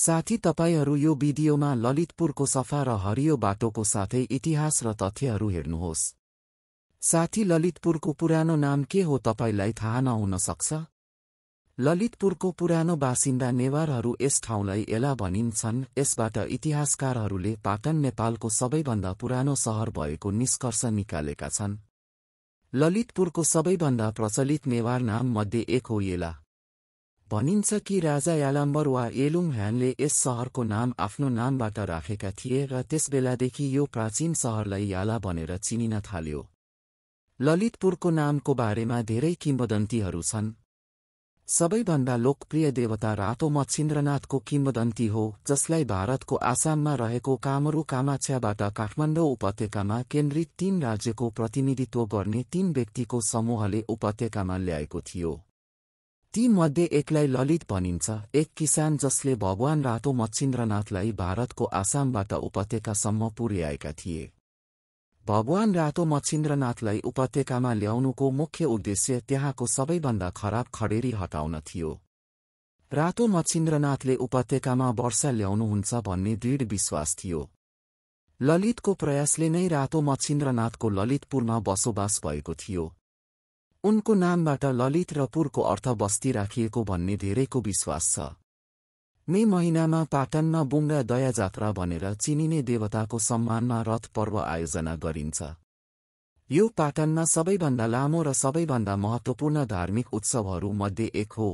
साथी तपाईँहरू यो भिडियोमा ललितपुरको सफा र हरियो बाटोको साथै इतिहास र तथ्यहरू हेर्नुहोस् साथी ललितपुरको पुरानो नाम के हो तपाईँलाई थाहा नहुन सक्छ ललितपुरको पुरानो बासिन्दा नेवारहरू यस ठाउँलाई एला भनिन्छन् यसबाट इतिहासकारहरूले पाटन नेपालको सबैभन्दा पुरानो सहर भएको निष्कर्ष निकालेका छन् ललितपुरको सबैभन्दा प्रचलित नेवार नाममध्ये एक हो एला भनिन्छ कि राजा यालाम्बर वा एलुङ ह्यानले यस सहरको नाम आफ्नो नामबाट राखेका थिए र त्यसबेलादेखि यो प्राचीन सहरलाई याला भनेर चिनिन थाल्यो ललितपुरको नामको बारेमा धेरै किम्बदन्तीहरू छन् सबैभन्दा लोकप्रिय देवता रातो मच्छिन्द्रनाथको किम्बदन्ती हो जसलाई भारतको आसाममा रहेको कामरू कामाक्षाबाट काठमाडौँ उपत्यकामा केन्द्रित तीन राज्यको प्रतिनिधित्व गर्ने तीन व्यक्तिको समूहले उपत्यकामा ल्याएको थियो तीमध्ये एकलाई ललित भनिन्छ एक किसान जसले भगवान रातो मच्छिन्द्रनाथलाई भारतको आसामबाट उपत्यकासम्म पुर्याएका थिए भगवान रातो मच्छिन्द्रनाथलाई उपत्यकामा ल्याउनुको मुख्य उद्देश्य त्यहाँको सबैभन्दा खराब खडेरी हटाउन थियो रातो मच्छिन्द्रनाथले उपत्यकामा वर्षा ल्याउनुहुन्छ भन्ने दृढ विश्वास थियो ललितको प्रयासले नै रातो मच्छिन्द्रनाथको ललितपुरमा बसोबास भएको थियो उनको नामबाट ललित र पुरको अर्थ बस्ती राखिएको भन्ने धेरैको विश्वास छ मे महिनामा पाटनमा बुङ्गा दया जात्रा भनेर चिनिने देवताको सम्मानमा रथ पर्व आयोजना गरिन्छ यो पाटनमा सबैभन्दा लामो र सबैभन्दा महत्त्वपूर्ण धार्मिक उत्सवहरू मध्ये एक हो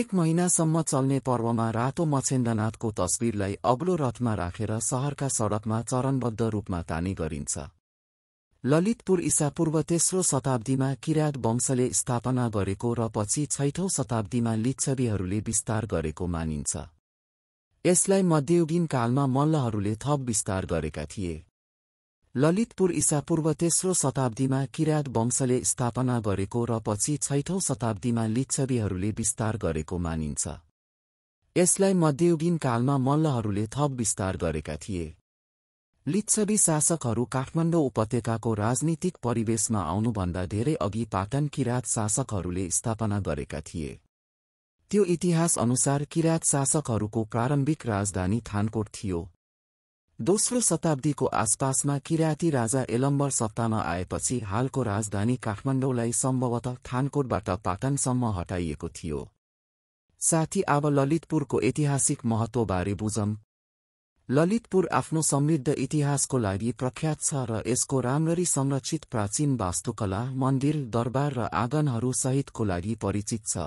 एक महिनासम्म चल्ने पर्वमा रातो मच्छेन्द्रनाथको तस्विरलाई अग्लो रथमा राखेर सहरका सड़कमा चरणबद्ध रूपमा तानी गरिन्छ ललितपुर इसापूर्व तेस्रो शताब्दीमा किराँत वंशले स्थापना गरेको र पछि छैठौं शताब्दीमा लिच्छवीहरूले विस्तार गरेको मानिन्छ यसलाई मध्ययुगीन कालमा मल्लहरूले थप विस्तार गरेका थिए ललितपुर इसापूर्व तेस्रो शताब्दीमा किराँत वंशले स्थापना गरेको र पछि छैठौं शताब्दीमा लिच्छवीहरूले विस्तार गरेको मानिन्छ यसलाई मध्ययुगीन कालमा मल्लहरूले थप विस्तार गरेका थिए लिच्छवी शासकहरू काठमाडौँ उपत्यकाको राजनीतिक परिवेशमा आउनुभन्दा धेरै अघि पाटन किराँत शासकहरूले स्थापना गरेका थिए त्यो इतिहास अनुसार किराँत शासकहरूको प्रारम्भिक राजधानी थानकोट थियो दोस्रो शताब्दीको आसपासमा किराती राजा एलम्बर सत्तामा आएपछि हालको राजधानी काठमाडौँलाई सम्भवत थानकोटबाट पाटनसम्म हटाइएको थियो साथी अब ललितपुरको ऐतिहासिक महत्वबारे बुझम ललितपुर आफ्नो समृद्ध इतिहासको लागि प्रख्यात छ र यसको राम्ररी संरक्षित प्राचीन वास्तुकला मन्दिर दरबार र आँगनहरू सहितको लागि परिचित छ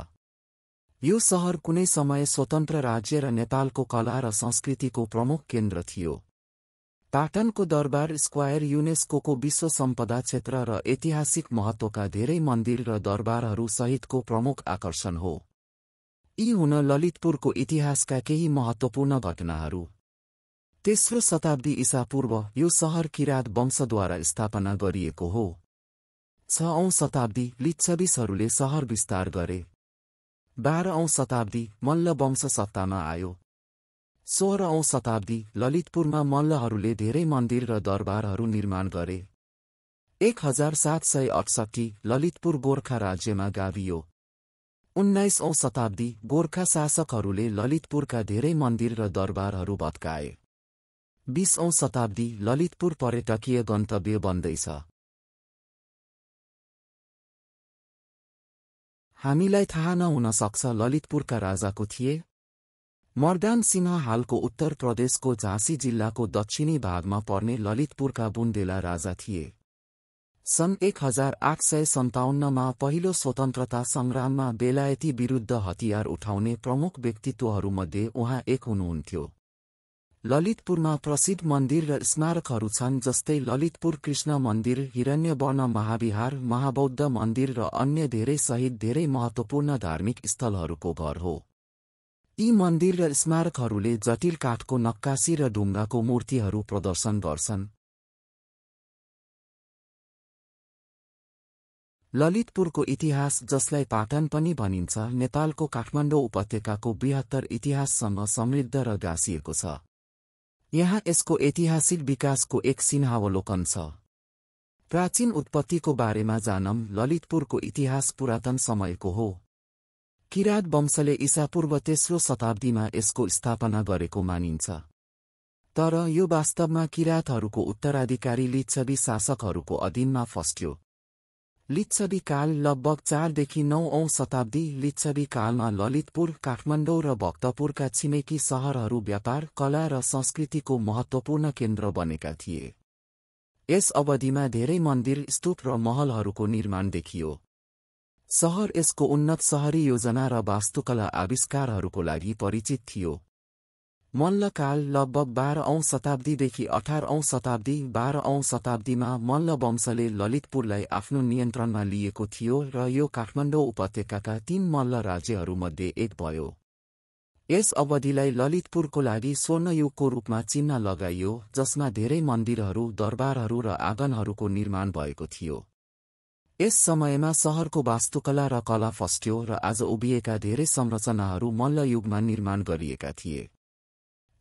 यो सहर कुनै समय स्वतन्त्र राज्य र नेपालको कला र संस्कृतिको प्रमुख केन्द्र थियो पाटनको दरबार स्क्वायर युनेस्को विश्व सम्पदा क्षेत्र र ऐतिहासिक महत्वका धेरै मन्दिर र दरबारहरू सहितको प्रमुख आकर्षण हो यी हुन ललितपुरको इतिहासका केही महत्वपूर्ण घटनाहरू तेस्रो शताब्दी ईसापूर्व यो सहर किराँत वंशद्वारा स्थापना गरिएको हो छौँ शताब्दी लिच्छविसहरूले सहर विस्तार गरे औं शताब्दी मल्ल वंश सत्तामा आयो सोह्रौँ शताब्दी ललितपुरमा मल्लहरूले धेरै मन्दिर र दरबारहरू निर्माण गरे एक हजार सात सय अठसट्ठी ललितपुर गोर्खा राज्यमा गाभियो उन्नाइसौँ शताब्दी गोर्खा शासकहरूले ललितपुरका धेरै मन्दिर र दरबारहरू भत्काए बीसौं शताब्दी ललितपुर पर्यटकीय गन्तव्य बन्दैछ हामीलाई थाहा नहुन सक्छ ललितपुरका राजाको थिए मर्दान सिंह हालको उत्तर प्रदेशको झाँसी जिल्लाको दक्षिणी भागमा पर्ने ललितपुरका बुन्देला राजा थिए सन् एक हजार आठ सय सन्ताउन्नमा पहिलो स्वतन्त्रता संग्राममा बेलायती विरूद्ध हतियार उठाउने प्रमुख व्यक्तित्वहरूमध्ये उहाँ एक हुनुहुन्थ्यो ललितपुरमा प्रसिद्ध मन्दिर र स्मारकहरू छन् जस्तै ललितपुर कृष्ण मन्दिर हिरण्यवर्ण महाविहार महाबौद्ध मन्दिर र अन्य धेरै सहित धेरै महत्वपूर्ण धार्मिक स्थलहरूको घर हो यी मन्दिर र स्मारकहरूले जटिल काठको नक्कासी र ढुङ्गाको मूर्तिहरू प्रदर्शन गर्छन् ललितपुरको इतिहास जसलाई पाटन पनि भनिन्छ नेपालको काठमाडौँ उपत्यकाको बृहत्तर इतिहाससँग समृद्ध र गाँसिएको छ यहाँ यसको ऐतिहासिक विकासको एक सिन्हावलोकन छ प्राचीन उत्पत्तिको बारेमा जानम ललितपुरको इतिहास पुरातन समयको हो किराँत वंशले ईसापूर्व तेस्रो शताब्दीमा यसको स्थापना गरेको मानिन्छ तर यो वास्तवमा किराँतहरूको उत्तराधिकारी लिच्छवी शासकहरूको अधीनमा फस्ट्यो लिच्छवी काल लगभग चारदेखि नौ औं शताब्दी लिच्छवी कालमा ललितपुर काठमाडौँ र भक्तपुरका छिमेकी शहरहरू व्यापार कला र संस्कृतिको महत्वपूर्ण केन्द्र बनेका थिए यस अवधिमा धेरै मन्दिर स्तूप र महलहरूको निर्माण देखियो सहर यसको उन्नत सहरी योजना र वास्तुकला आविष्कारहरूको लागि परिचित थियो मल्लकाल लगभग बाह्र औं शताब्दीदेखि अठार औं शताब्दी बाह्र औं शताब्दीमा मल्ल वंशले ललितपुरलाई आफ्नो नियन्त्रणमा लिएको थियो र यो काठमाडौँ उपत्यकाका तीन मल्ल राज्यहरूमध्ये एक भयो यस अवधिलाई ललितपुरको लागि स्वर्णयुगको रूपमा चिन्ह लगाइयो जसमा धेरै मन्दिरहरू दरबारहरू र आँगनहरूको निर्माण भएको थियो यस समयमा सहरको वास्तुकला र कला फस्ट्यो र आज उभिएका धेरै संरचनाहरू मल्लयुगमा निर्माण गरिएका थिए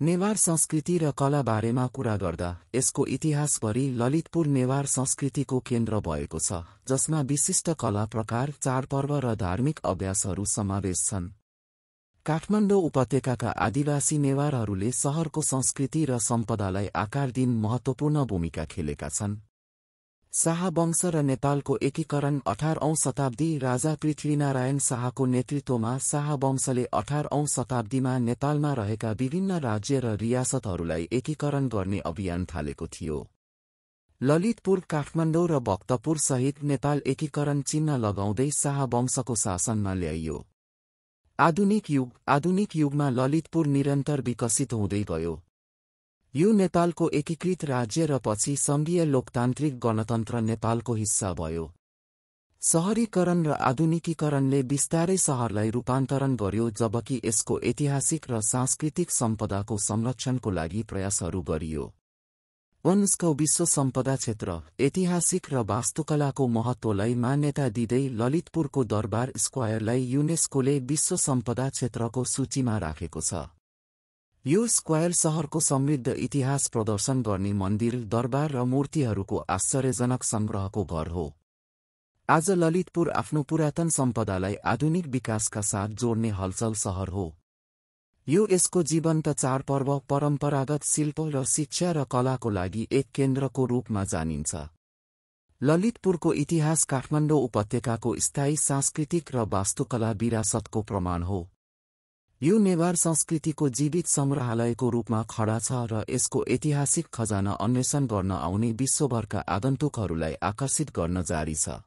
नेवार संस्कृति र कला बारेमा कुरा गर्दा यसको इतिहासभरि ललितपुर नेवार संस्कृतिको केन्द्र भएको छ जसमा विशिष्ट कला प्रकार चाडपर्व र धार्मिक अभ्यासहरू समावेश छन् काठमाडौँ उपत्यकाका आदिवासी नेवारहरूले सहरको संस्कृति र सम्पदालाई आकार दिन महत्वपूर्ण भूमिका खेलेका छन् शाहवंश र नेपालको एकीकरण अठारौं शताब्दी राजा पृथ्वीनारायण शाहको नेतृत्वमा शाहवंशले अठारौं शताब्दीमा नेपालमा रहेका विभिन्न राज्य र रियासतहरूलाई एकीकरण गर्ने अभियान थालेको थियो ललितपुर काठमाडौँ र भक्तपुर सहित नेपाल एकीकरण चिन्ह लगाउँदै शाहवंशको शासनमा ल्याइयो आधुनिक युग आधुनिक युगमा ललितपुर निरन्तर विकसित हुँदै गयो यो नेपालको एकीकृत राज्य र पछि सङ्घीय लोकतान्त्रिक गणतन्त्र नेपालको हिस्सा भयो सहरीकरण र आधुनिकीकरणले विस्तारै सहरलाई रूपान्तरण गर्यो जबकि यसको ऐतिहासिक र सांस्कृतिक सम्पदाको संरक्षणको लागि प्रयासहरू गरियो वन्सको विश्व सम्पदा क्षेत्र ऐतिहासिक र वास्तुकलाको महत्वलाई मान्यता दिँदै ललितपुरको दरबार स्क्वायरलाई युनेस्कोले विश्व सम्पदा क्षेत्रको सूचीमा राखेको छ यो स्क्वायर सहरको समृद्ध इतिहास प्रदर्शन गर्ने मन्दिर दरबार र मूर्तिहरूको आश्चर्यजनक संग्रहको घर हो आज ललितपुर आफ्नो पुरातन सम्पदालाई आधुनिक विकासका साथ जोड्ने हलचल सहर हो यो यसको जीवन्त चाडपर्व परम्परागत शिल्प र शिक्षा र कलाको लागि एक केन्द्रको रूपमा जानिन्छ ललितपुरको इतिहास काठमाडौँ उपत्यकाको स्थायी सांस्कृतिक र वास्तुकला विरासतको प्रमाण हो यो नेवार संस्कृतिको जीवित संग्रहालयको रूपमा खडा छ र यसको ऐतिहासिक खजाना अन्वेषण गर्न आउने विश्वभरका आगन्तुकहरूलाई आकर्षित गर्न जारी छ